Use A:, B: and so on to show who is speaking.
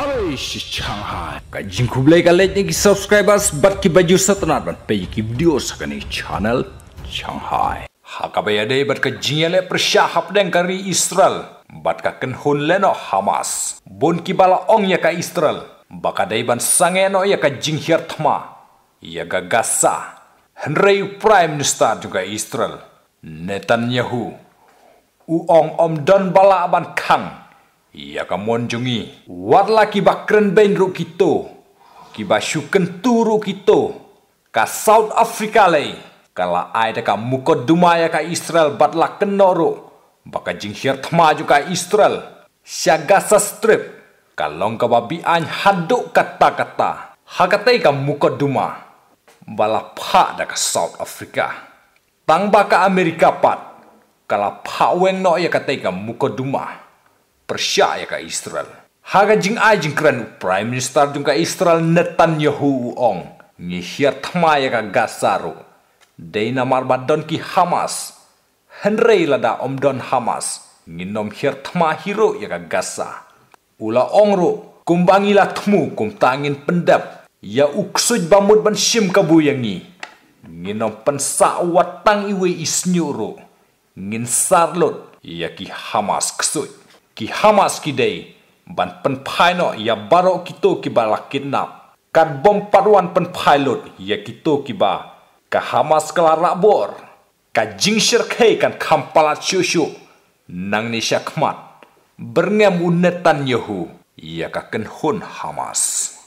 A: अरे छान कजिन खुबले का लेने की सब्सक्राइबर्स बट की बजू सतनार बन पे की वीडियो सकने Shanghai Hakabaya day bat ka jiale persahap deng kari Israel bat ka kenhun leno Hamas bon bala ong ya ka Israel baka day ban sangeno ya ka jinghir tma ya ka Gaza Henry Prime Minister juga Israel Netanyahu uong om don bala aban kang ia kamu anjungi. Warla kibah keren bain ruk kito. Kibah syuken turu kito. Ka South Africa lei. Kala ai deka muka dumaya ka Israel batlah kenoro. Baka jingsir temaju ka Israel. Siaga strip. Kalong ka babi an haduk kata-kata. Hakatai ka muka duma. Balah pak deka South Africa. Tang baka Amerika pat. Kala pak weng no ya katai ka muka duma. Persia ya, ka Israel. Haga jing a jing Prime Minister jung ka Israel Netanyahu ong ngihir ya ka Gazaru. Dina marbadon ki Hamas. Henry lada om don Hamas nginom hir thma hiro ya ka Gaza. Ula ongro kumbangilah temu kum tangin pendap ya uksuj bamud ban shim kabuyangi. Nginom pensa watang iwe isnyuro. Ngin sarlot ya ki Hamas ksut. ki Hamas ki day ban pen phaino ya baro kito ki ba lakinap kan bom paduan pen pilot ya kito ki ba ka Hamas kala rabor lah ka jingsher kai kan kampala chushu nang ni syakmat berngam unetan yahu ia ka kenhun Hamas